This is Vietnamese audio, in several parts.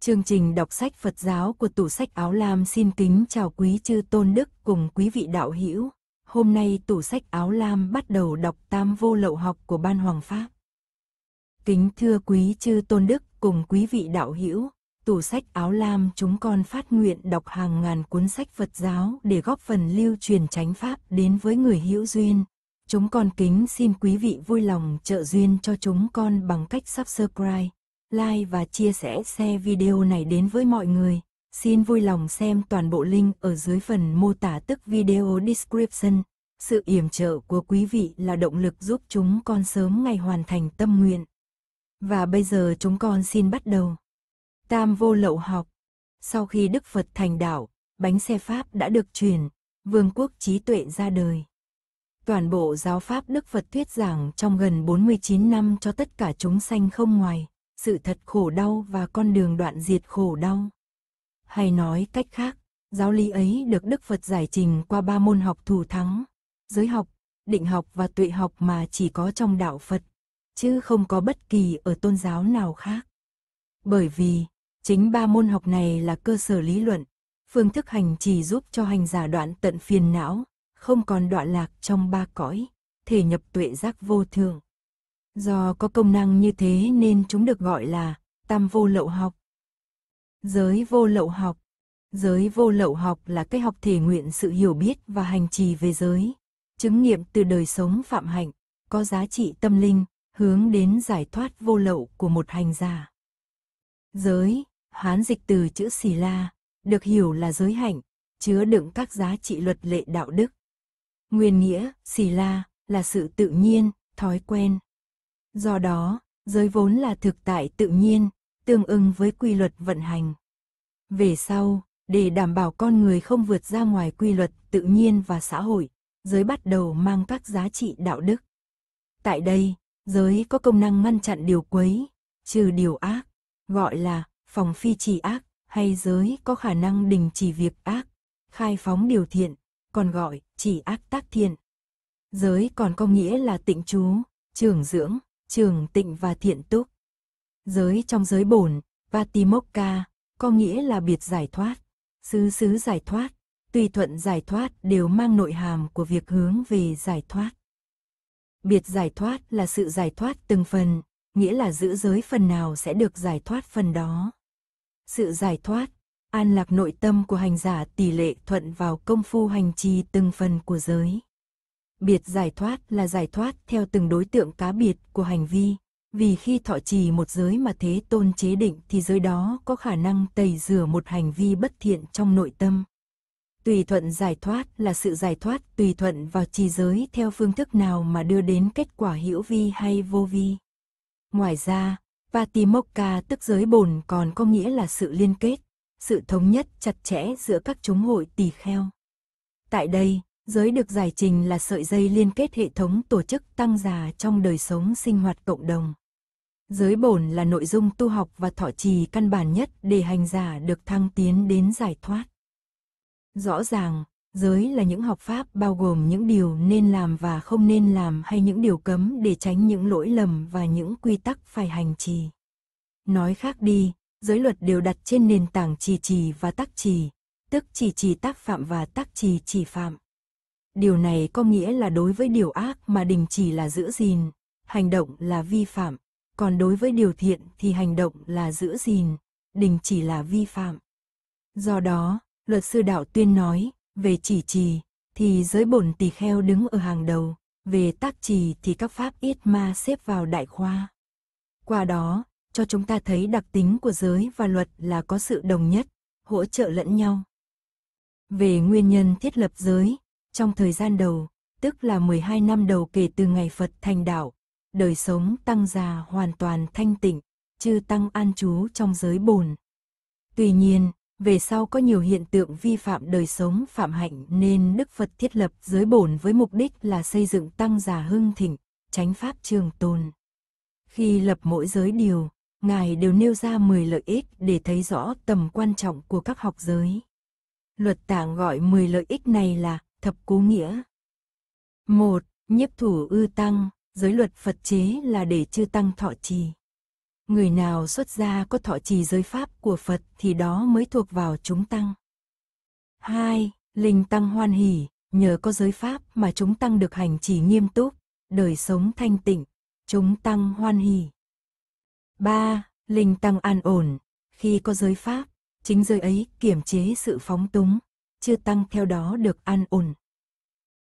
Chương trình đọc sách Phật giáo của tủ sách áo lam xin kính chào quý chư tôn đức cùng quý vị đạo hữu. Hôm nay tủ sách áo lam bắt đầu đọc tam vô lậu học của Ban Hoàng Pháp. Kính thưa quý chư tôn đức cùng quý vị đạo hữu, tủ sách áo lam chúng con phát nguyện đọc hàng ngàn cuốn sách Phật giáo để góp phần lưu truyền chánh pháp đến với người hữu duyên. Chúng con kính xin quý vị vui lòng trợ duyên cho chúng con bằng cách subscribe like và chia sẻ xe video này đến với mọi người. Xin vui lòng xem toàn bộ link ở dưới phần mô tả tức video description. Sự yểm trợ của quý vị là động lực giúp chúng con sớm ngày hoàn thành tâm nguyện. Và bây giờ chúng con xin bắt đầu. Tam vô lậu học. Sau khi Đức Phật thành đạo, bánh xe Pháp đã được truyền, vương quốc trí tuệ ra đời. Toàn bộ giáo pháp Đức Phật thuyết giảng trong gần 49 năm cho tất cả chúng sanh không ngoài sự thật khổ đau và con đường đoạn diệt khổ đau. Hay nói cách khác, giáo lý ấy được Đức Phật giải trình qua ba môn học thù thắng, giới học, định học và tuệ học mà chỉ có trong đạo Phật, chứ không có bất kỳ ở tôn giáo nào khác. Bởi vì, chính ba môn học này là cơ sở lý luận, phương thức hành chỉ giúp cho hành giả đoạn tận phiền não, không còn đoạn lạc trong ba cõi, thể nhập tuệ giác vô thường. Do có công năng như thế nên chúng được gọi là tam vô lậu học. Giới vô lậu học Giới vô lậu học là cái học thể nguyện sự hiểu biết và hành trì về giới, chứng nghiệm từ đời sống phạm hạnh, có giá trị tâm linh, hướng đến giải thoát vô lậu của một hành giả. Giới, hán dịch từ chữ xì la, được hiểu là giới hạnh, chứa đựng các giá trị luật lệ đạo đức. Nguyên nghĩa, xì la, là sự tự nhiên, thói quen, Do đó, giới vốn là thực tại tự nhiên, tương ứng với quy luật vận hành. Về sau, để đảm bảo con người không vượt ra ngoài quy luật tự nhiên và xã hội, giới bắt đầu mang các giá trị đạo đức. Tại đây, giới có công năng ngăn chặn điều quấy, trừ điều ác, gọi là phòng phi trì ác, hay giới có khả năng đình chỉ việc ác, khai phóng điều thiện, còn gọi chỉ ác tác thiện. Giới còn có nghĩa là tịnh chú, trưởng dưỡng, trường tịnh và thiện túc. Giới trong giới bổn, Vatimokka, có nghĩa là biệt giải thoát, xứ xứ giải thoát, tùy thuận giải thoát đều mang nội hàm của việc hướng về giải thoát. Biệt giải thoát là sự giải thoát từng phần, nghĩa là giữ giới phần nào sẽ được giải thoát phần đó. Sự giải thoát, an lạc nội tâm của hành giả tỷ lệ thuận vào công phu hành trì từng phần của giới. Biệt giải thoát là giải thoát theo từng đối tượng cá biệt của hành vi. Vì khi thọ trì một giới mà Thế Tôn chế định thì giới đó có khả năng tẩy rửa một hành vi bất thiện trong nội tâm. Tùy thuận giải thoát là sự giải thoát tùy thuận vào trì giới theo phương thức nào mà đưa đến kết quả hữu vi hay vô vi. Ngoài ra, Patimokka tức giới bổn còn có nghĩa là sự liên kết, sự thống nhất chặt chẽ giữa các chúng hội tỳ kheo. Tại đây, giới được giải trình là sợi dây liên kết hệ thống tổ chức tăng già trong đời sống sinh hoạt cộng đồng. Giới bổn là nội dung tu học và thọ trì căn bản nhất để hành giả được thăng tiến đến giải thoát. Rõ ràng, giới là những học pháp bao gồm những điều nên làm và không nên làm hay những điều cấm để tránh những lỗi lầm và những quy tắc phải hành trì. Nói khác đi, giới luật đều đặt trên nền tảng trì trì và tắc trì, tức trì trì tác phạm và tắc trì chỉ phạm. Điều này có nghĩa là đối với điều ác mà đình chỉ là giữ gìn, hành động là vi phạm, còn đối với điều thiện thì hành động là giữ gìn, đình chỉ là vi phạm. Do đó, luật sư Đạo Tuyên nói, về chỉ trì, thì giới bổn tỳ kheo đứng ở hàng đầu, về tác trì thì các pháp ít ma xếp vào đại khoa. Qua đó, cho chúng ta thấy đặc tính của giới và luật là có sự đồng nhất, hỗ trợ lẫn nhau. Về nguyên nhân thiết lập giới, trong thời gian đầu, tức là 12 năm đầu kể từ ngày Phật thành đạo, đời sống tăng già hoàn toàn thanh tịnh, chư tăng an trú trong giới bồn. Tuy nhiên, về sau có nhiều hiện tượng vi phạm đời sống phạm hạnh nên Đức Phật thiết lập giới bổn với mục đích là xây dựng tăng già hưng thịnh, tránh pháp trường tồn. Khi lập mỗi giới điều, Ngài đều nêu ra 10 lợi ích để thấy rõ tầm quan trọng của các học giới. Luật tạng gọi 10 lợi ích này là thập cú nghĩa. một Nhiếp thủ ư tăng, giới luật Phật chế là để chư tăng thọ trì. Người nào xuất gia có thọ trì giới pháp của Phật thì đó mới thuộc vào chúng tăng. 2. Linh tăng hoan hỷ, nhờ có giới pháp mà chúng tăng được hành trì nghiêm túc, đời sống thanh tịnh, chúng tăng hoan hỷ. 3. Linh tăng an ổn, khi có giới pháp, chính giới ấy kiểm chế sự phóng túng, chưa tăng theo đó được an ổn.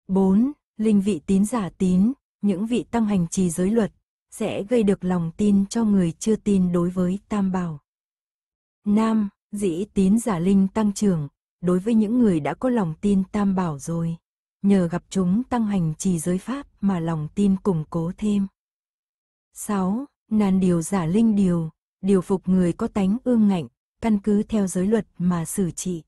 4. Linh vị tín giả tín, những vị tăng hành trì giới luật, sẽ gây được lòng tin cho người chưa tin đối với tam bảo. Nam, dĩ tín giả linh tăng trưởng, đối với những người đã có lòng tin tam bảo rồi. Nhờ gặp chúng tăng hành trì giới pháp mà lòng tin củng cố thêm. 6. Nàn điều giả linh điều, điều phục người có tánh ương ngạnh, căn cứ theo giới luật mà xử trị.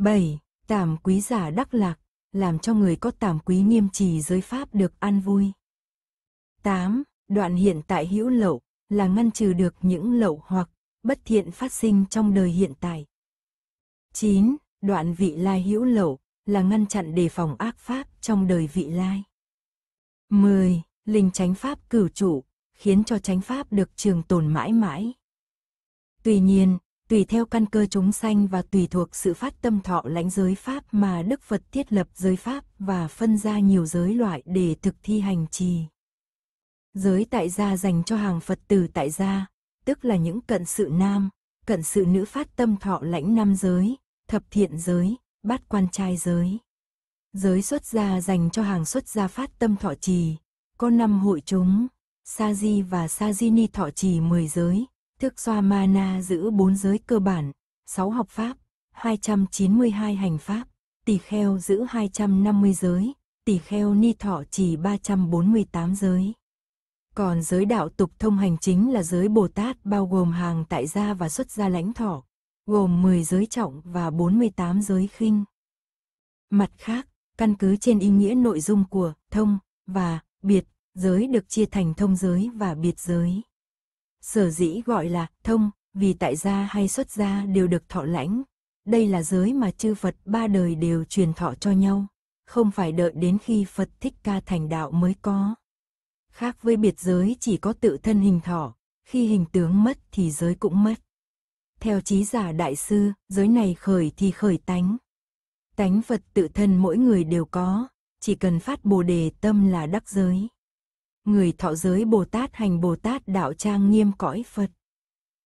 7. Tàm quý giả đắc lạc, làm cho người có tàm quý nghiêm trì giới pháp được an vui. 8. Đoạn hiện tại hữu lậu, là ngăn trừ được những lậu hoặc bất thiện phát sinh trong đời hiện tại. 9. Đoạn vị lai hữu lậu, là ngăn chặn đề phòng ác pháp trong đời vị lai. 10. Linh tránh pháp cửu trụ, khiến cho tránh pháp được trường tồn mãi mãi. Tuy nhiên, tùy theo căn cơ chúng sanh và tùy thuộc sự phát tâm thọ lãnh giới pháp mà Đức Phật thiết lập giới pháp và phân ra nhiều giới loại để thực thi hành trì. Giới tại gia dành cho hàng Phật tử tại gia, tức là những cận sự nam, cận sự nữ phát tâm thọ lãnh nam giới, thập thiện giới, bát quan trai giới. Giới xuất gia dành cho hàng xuất gia phát tâm thọ trì, có năm hội chúng, Sa Di và Sa Di Ni thọ trì 10 giới, Thức Swamana giữ bốn giới cơ bản, sáu học pháp, 292 hành pháp, Tỳ kheo giữ 250 giới, Tỳ kheo ni thọ chỉ 348 giới. Còn giới đạo tục thông hành chính là giới Bồ Tát bao gồm hàng tại gia và xuất gia lãnh thọ, gồm 10 giới trọng và 48 giới khinh. Mặt khác, căn cứ trên ý nghĩa nội dung của thông và biệt giới được chia thành thông giới và biệt giới. Sở dĩ gọi là thông, vì tại gia hay xuất gia đều được thọ lãnh. Đây là giới mà chư Phật ba đời đều truyền thọ cho nhau, không phải đợi đến khi Phật thích ca thành đạo mới có. Khác với biệt giới chỉ có tự thân hình thọ, khi hình tướng mất thì giới cũng mất. Theo trí giả đại sư, giới này khởi thì khởi tánh. Tánh Phật tự thân mỗi người đều có, chỉ cần phát bồ đề tâm là đắc giới người thọ giới Bồ Tát hành Bồ Tát đạo trang nghiêm cõi Phật.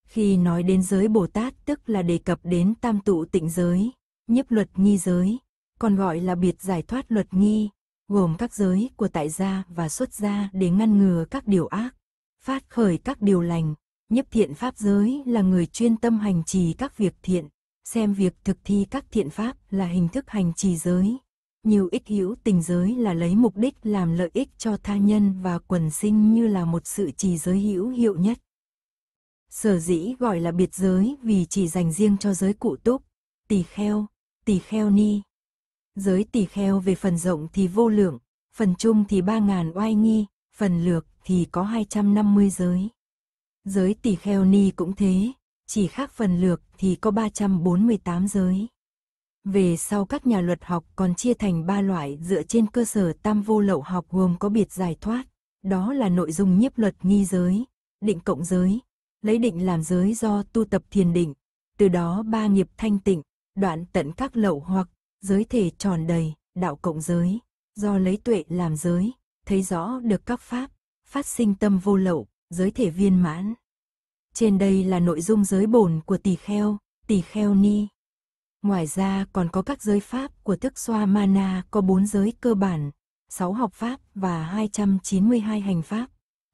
Khi nói đến giới Bồ Tát tức là đề cập đến tam tụ tịnh giới, nhiếp luật nghi giới, còn gọi là biệt giải thoát luật nghi, gồm các giới của tại gia và xuất gia để ngăn ngừa các điều ác, phát khởi các điều lành. Nhiếp thiện pháp giới là người chuyên tâm hành trì các việc thiện, xem việc thực thi các thiện pháp là hình thức hành trì giới nhiều ích hữu tình giới là lấy mục đích làm lợi ích cho tha nhân và quần sinh như là một sự trì giới hữu hiệu nhất. Sở dĩ gọi là biệt giới vì chỉ dành riêng cho giới cụ túc, tỳ kheo, tỳ kheo ni. Giới tỳ kheo về phần rộng thì vô lượng, phần chung thì ba ngàn oai nghi, phần lược thì có 250 giới. Giới tỳ kheo ni cũng thế, chỉ khác phần lược thì có 348 giới. Về sau các nhà luật học còn chia thành ba loại dựa trên cơ sở tam vô lậu học gồm có biệt giải thoát, đó là nội dung nhiếp luật nghi giới, định cộng giới, lấy định làm giới do tu tập thiền định, từ đó ba nghiệp thanh tịnh, đoạn tận các lậu hoặc, giới thể tròn đầy, đạo cộng giới, do lấy tuệ làm giới, thấy rõ được các pháp, phát sinh tâm vô lậu, giới thể viên mãn. Trên đây là nội dung giới bổn của tỳ kheo, tỳ kheo ni. Ngoài ra còn có các giới pháp của thức xoa mana có bốn giới cơ bản, sáu học pháp và 292 hành pháp.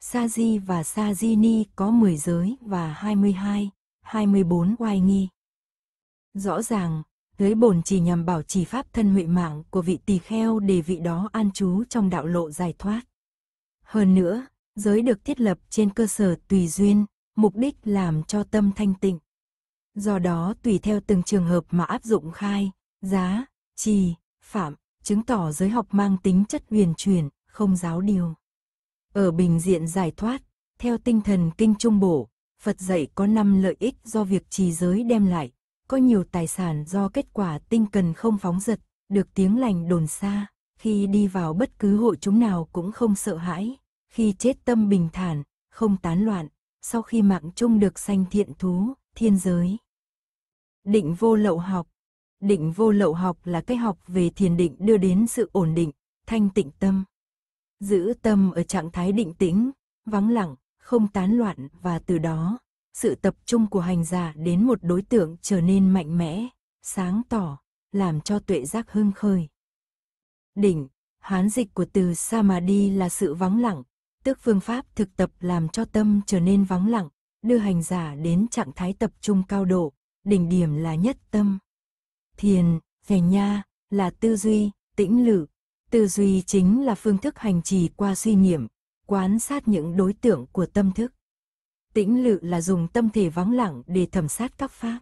Saji và Sajini có 10 giới và 22, 24 oai nghi. Rõ ràng, giới bổn chỉ nhằm bảo trì pháp thân huệ mạng của vị tỳ kheo để vị đó an trú trong đạo lộ giải thoát. Hơn nữa, giới được thiết lập trên cơ sở tùy duyên, mục đích làm cho tâm thanh tịnh. Do đó tùy theo từng trường hợp mà áp dụng khai, giá, trì, phạm, chứng tỏ giới học mang tính chất huyền truyền không giáo điều. Ở bình diện giải thoát, theo tinh thần kinh trung bổ, Phật dạy có 5 lợi ích do việc trì giới đem lại, có nhiều tài sản do kết quả tinh cần không phóng giật, được tiếng lành đồn xa, khi đi vào bất cứ hội chúng nào cũng không sợ hãi, khi chết tâm bình thản, không tán loạn, sau khi mạng chung được sanh thiện thú, thiên giới. Định vô lậu học Định vô lậu học là cách học về thiền định đưa đến sự ổn định, thanh tịnh tâm. Giữ tâm ở trạng thái định tĩnh, vắng lặng, không tán loạn và từ đó, sự tập trung của hành giả đến một đối tượng trở nên mạnh mẽ, sáng tỏ, làm cho tuệ giác hưng khơi. định hán dịch của từ samadhi là sự vắng lặng, tức phương pháp thực tập làm cho tâm trở nên vắng lặng, đưa hành giả đến trạng thái tập trung cao độ, đỉnh điểm là nhất tâm. Thiền, về nha, là tư duy, tĩnh lự. Tư duy chính là phương thức hành trì qua suy niệm quan sát những đối tượng của tâm thức. Tĩnh lự là dùng tâm thể vắng lặng để thẩm sát các pháp.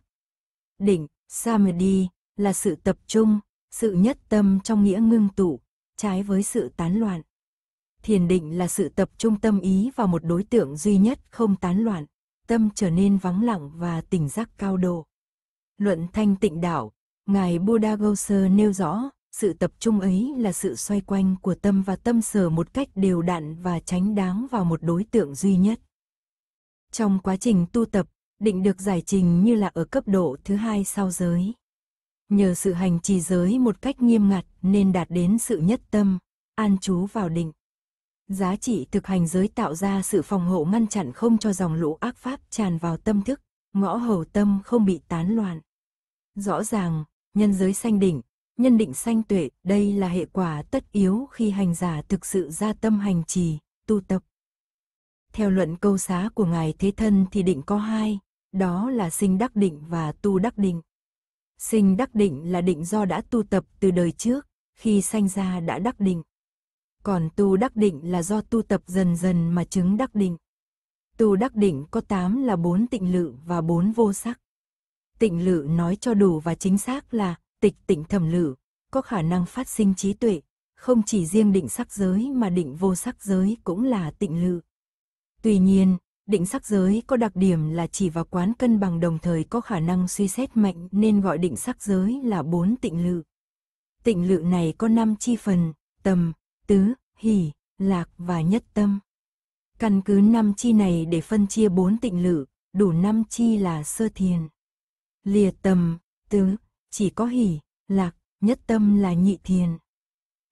Định, samadhi, là sự tập trung, sự nhất tâm trong nghĩa ngưng tụ, trái với sự tán loạn. Thiền định là sự tập trung tâm ý vào một đối tượng duy nhất không tán loạn tâm trở nên vắng lặng và tỉnh giác cao độ. Luận thanh tịnh đạo, Ngài Buddha Gosa nêu rõ, sự tập trung ấy là sự xoay quanh của tâm và tâm sở một cách đều đặn và tránh đáng vào một đối tượng duy nhất. Trong quá trình tu tập, định được giải trình như là ở cấp độ thứ hai sau giới. Nhờ sự hành trì giới một cách nghiêm ngặt nên đạt đến sự nhất tâm, an trú vào định. Giá trị thực hành giới tạo ra sự phòng hộ ngăn chặn không cho dòng lũ ác pháp tràn vào tâm thức, ngõ hầu tâm không bị tán loạn. Rõ ràng, nhân giới sanh đỉnh, nhân định sanh tuệ, đây là hệ quả tất yếu khi hành giả thực sự ra tâm hành trì, tu tập. Theo luận câu xá của Ngài Thế Thân thì định có hai, đó là sinh đắc định và tu đắc định. Sinh đắc định là định do đã tu tập từ đời trước, khi sanh ra đã đắc định còn tu đắc định là do tu tập dần dần mà chứng đắc định. Tu đắc định có 8 là 4 tịnh lự và 4 vô sắc. Tịnh lự nói cho đủ và chính xác là tịch tịnh thẩm lự, có khả năng phát sinh trí tuệ, không chỉ riêng định sắc giới mà định vô sắc giới cũng là tịnh lự. Tuy nhiên, định sắc giới có đặc điểm là chỉ vào quán cân bằng đồng thời có khả năng suy xét mạnh nên gọi định sắc giới là bốn tịnh lự. Tịnh lự này có năm chi phần, tầm, tứ, hỷ, lạc và nhất tâm. Căn cứ năm chi này để phân chia bốn tịnh lự, đủ năm chi là sơ thiền. Lìa tầm, tứ, chỉ có hỷ, lạc, nhất tâm là nhị thiền.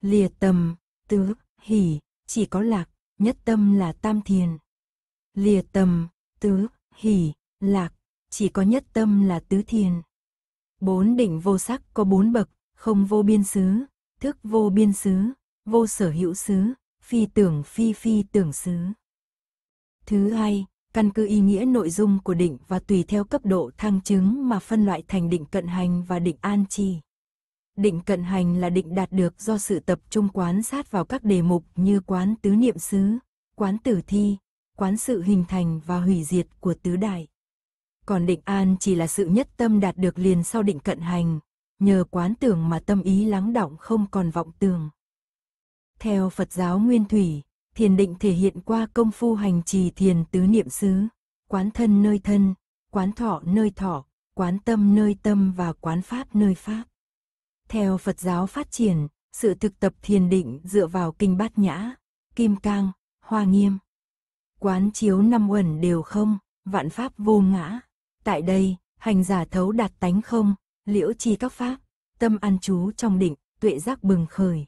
Lìa tầm, tứ, hỷ, chỉ có lạc, nhất tâm là tam thiền. Lìa tầm, tứ, hỷ, lạc, chỉ có nhất tâm là tứ thiền. Bốn định vô sắc có bốn bậc, không vô biên xứ, thức vô biên xứ, vô sở hữu xứ, phi tưởng phi phi tưởng xứ. Thứ hai, căn cứ ý nghĩa nội dung của định và tùy theo cấp độ thăng chứng mà phân loại thành định cận hành và định an chi. Định cận hành là định đạt được do sự tập trung quán sát vào các đề mục như quán tứ niệm xứ, quán tử thi, quán sự hình thành và hủy diệt của tứ đại. Còn định an chỉ là sự nhất tâm đạt được liền sau định cận hành, nhờ quán tưởng mà tâm ý lắng động không còn vọng tưởng. Theo Phật giáo Nguyên Thủy, thiền định thể hiện qua công phu hành trì thiền tứ niệm xứ, quán thân nơi thân, quán thọ nơi thọ, quán tâm nơi tâm và quán pháp nơi pháp. Theo Phật giáo phát triển, sự thực tập thiền định dựa vào kinh bát nhã, kim cang, hoa nghiêm. Quán chiếu năm uẩn đều không, vạn pháp vô ngã. Tại đây, hành giả thấu đạt tánh không, liễu chi các pháp, tâm an trú trong định, tuệ giác bừng khởi.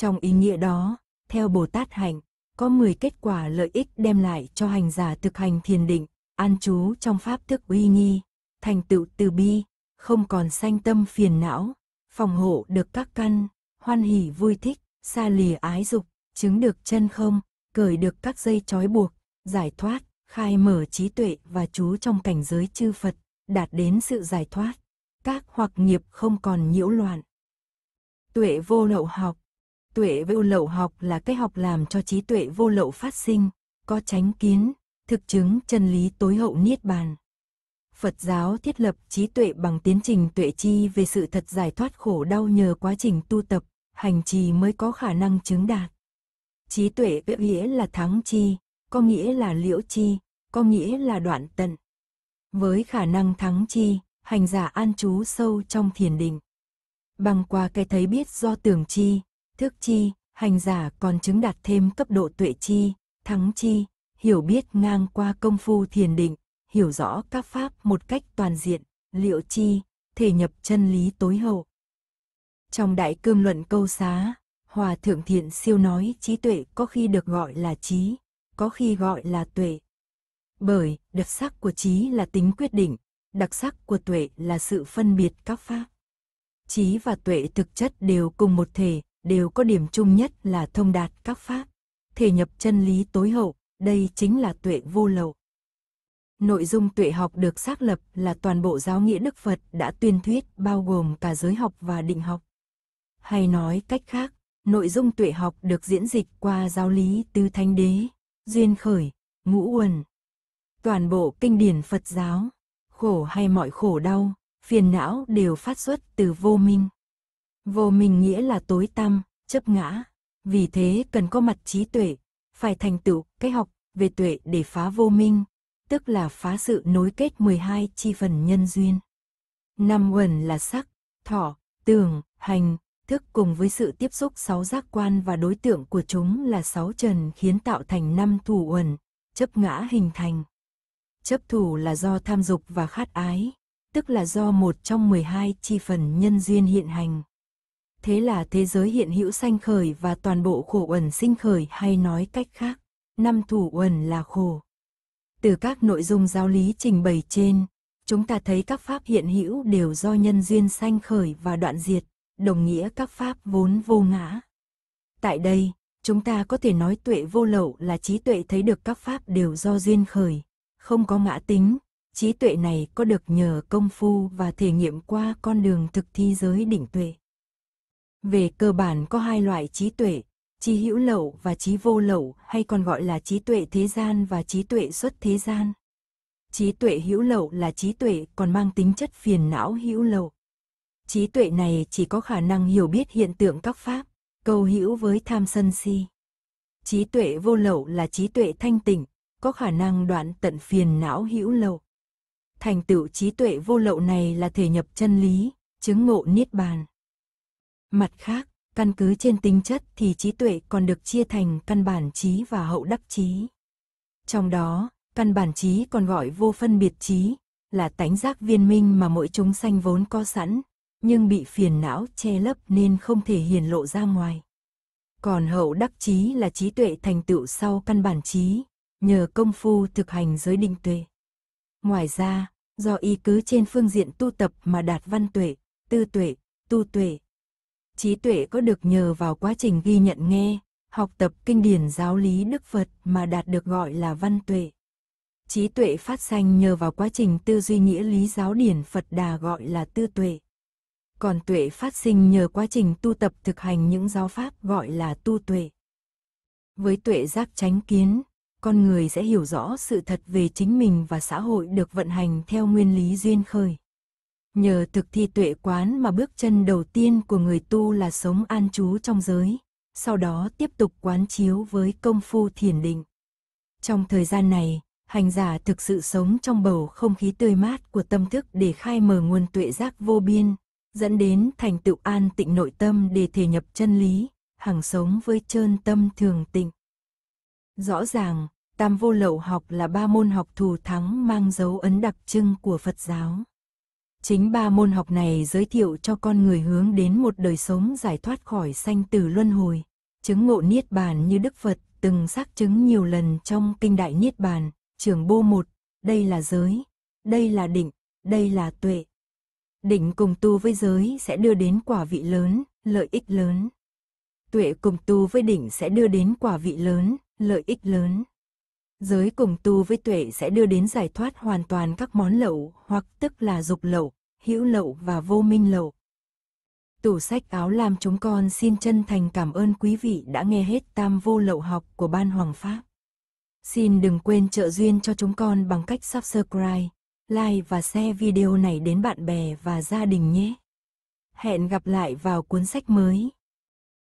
Trong ý nghĩa đó, theo Bồ Tát Hạnh, có 10 kết quả lợi ích đem lại cho hành giả thực hành thiền định, an trú trong pháp thức uy nghi, thành tựu từ bi, không còn sanh tâm phiền não, phòng hộ được các căn, hoan hỷ vui thích, xa lìa ái dục, chứng được chân không, cởi được các dây trói buộc, giải thoát, khai mở trí tuệ và trú trong cảnh giới chư Phật, đạt đến sự giải thoát, các hoặc nghiệp không còn nhiễu loạn. Tuệ vô lậu học tuệ vô lậu học là cái học làm cho trí tuệ vô lậu phát sinh, có tránh kiến, thực chứng chân lý tối hậu niết bàn. Phật giáo thiết lập trí tuệ bằng tiến trình tuệ chi về sự thật giải thoát khổ đau nhờ quá trình tu tập, hành trì mới có khả năng chứng đạt. Trí tuệ có nghĩa là thắng chi, có nghĩa là liễu chi, có nghĩa là đoạn tận. Với khả năng thắng chi, hành giả an trú sâu trong thiền định. Bằng qua cái thấy biết do tưởng chi, Thức chi, hành giả còn chứng đạt thêm cấp độ tuệ chi, thắng chi, hiểu biết ngang qua công phu thiền định, hiểu rõ các pháp một cách toàn diện, liệu chi, thể nhập chân lý tối hậu. Trong đại cương luận câu xá, Hòa Thượng Thiện Siêu nói trí tuệ có khi được gọi là trí, có khi gọi là tuệ. Bởi, đặc sắc của trí là tính quyết định, đặc sắc của tuệ là sự phân biệt các pháp. Trí và tuệ thực chất đều cùng một thể, đều có điểm chung nhất là thông đạt các pháp, thể nhập chân lý tối hậu, đây chính là tuệ vô lậu. Nội dung tuệ học được xác lập là toàn bộ giáo nghĩa Đức Phật đã tuyên thuyết bao gồm cả giới học và định học. Hay nói cách khác, nội dung tuệ học được diễn dịch qua giáo lý Tư Thánh Đế, Duyên Khởi, Ngũ Uẩn. Toàn bộ kinh điển Phật giáo, khổ hay mọi khổ đau, phiền não đều phát xuất từ vô minh. Vô minh nghĩa là tối tăm, chấp ngã. Vì thế cần có mặt trí tuệ, phải thành tựu cái học về tuệ để phá vô minh, tức là phá sự nối kết 12 chi phần nhân duyên. Năm quần là sắc, thọ, tưởng, hành, thức cùng với sự tiếp xúc sáu giác quan và đối tượng của chúng là sáu trần khiến tạo thành năm thủ quần chấp ngã hình thành. Chấp thủ là do tham dục và khát ái, tức là do một trong 12 chi phần nhân duyên hiện hành thế là thế giới hiện hữu sanh khởi và toàn bộ khổ uẩn sinh khởi hay nói cách khác, năm thủ uẩn là khổ. Từ các nội dung giáo lý trình bày trên, chúng ta thấy các pháp hiện hữu đều do nhân duyên sanh khởi và đoạn diệt, đồng nghĩa các pháp vốn vô ngã. Tại đây, chúng ta có thể nói tuệ vô lậu là trí tuệ thấy được các pháp đều do duyên khởi, không có ngã tính, trí tuệ này có được nhờ công phu và thể nghiệm qua con đường thực thi giới đỉnh tuệ. Về cơ bản có hai loại trí tuệ, trí hữu lậu và trí vô lậu, hay còn gọi là trí tuệ thế gian và trí tuệ xuất thế gian. Trí tuệ hữu lậu là trí tuệ còn mang tính chất phiền não hữu lậu. Trí tuệ này chỉ có khả năng hiểu biết hiện tượng các pháp, câu hữu với tham sân si. Trí tuệ vô lậu là trí tuệ thanh tịnh, có khả năng đoạn tận phiền não hữu lậu. Thành tựu trí tuệ vô lậu này là thể nhập chân lý, chứng ngộ niết bàn. Mặt khác, căn cứ trên tính chất thì trí tuệ còn được chia thành căn bản trí và hậu đắc trí. Trong đó, căn bản trí còn gọi vô phân biệt trí, là tánh giác viên minh mà mỗi chúng sanh vốn có sẵn, nhưng bị phiền não che lấp nên không thể hiển lộ ra ngoài. Còn hậu đắc trí là trí tuệ thành tựu sau căn bản trí, nhờ công phu thực hành giới định tuệ. Ngoài ra, do ý cứ trên phương diện tu tập mà đạt văn tuệ, tư tuệ, tu tuệ, trí tuệ có được nhờ vào quá trình ghi nhận nghe, học tập kinh điển giáo lý Đức Phật mà đạt được gọi là văn tuệ. Trí tuệ phát sanh nhờ vào quá trình tư duy nghĩa lý giáo điển Phật Đà gọi là tư tuệ. Còn tuệ phát sinh nhờ quá trình tu tập thực hành những giáo pháp gọi là tu tuệ. Với tuệ giác tránh kiến, con người sẽ hiểu rõ sự thật về chính mình và xã hội được vận hành theo nguyên lý duyên khởi. Nhờ thực thi tuệ quán mà bước chân đầu tiên của người tu là sống an trú trong giới, sau đó tiếp tục quán chiếu với công phu thiền định. Trong thời gian này, hành giả thực sự sống trong bầu không khí tươi mát của tâm thức để khai mở nguồn tuệ giác vô biên, dẫn đến thành tựu an tịnh nội tâm để thể nhập chân lý, hàng sống với trơn tâm thường tịnh. Rõ ràng, tam vô lậu học là ba môn học thù thắng mang dấu ấn đặc trưng của Phật giáo. Chính ba môn học này giới thiệu cho con người hướng đến một đời sống giải thoát khỏi sanh tử luân hồi, chứng ngộ niết bàn như Đức Phật từng xác chứng nhiều lần trong kinh đại niết bàn, Trường bô một, đây là giới, đây là định, đây là tuệ. Định cùng tu với giới sẽ đưa đến quả vị lớn, lợi ích lớn. Tuệ cùng tu với định sẽ đưa đến quả vị lớn, lợi ích lớn. Giới cùng tu với tuệ sẽ đưa đến giải thoát hoàn toàn các món lậu, hoặc tức là dục lậu, hữu lậu và vô minh lậu. Tủ sách áo làm chúng con xin chân thành cảm ơn quý vị đã nghe hết tam vô lậu học của Ban Hoàng Pháp. Xin đừng quên trợ duyên cho chúng con bằng cách subscribe, like và share video này đến bạn bè và gia đình nhé. Hẹn gặp lại vào cuốn sách mới.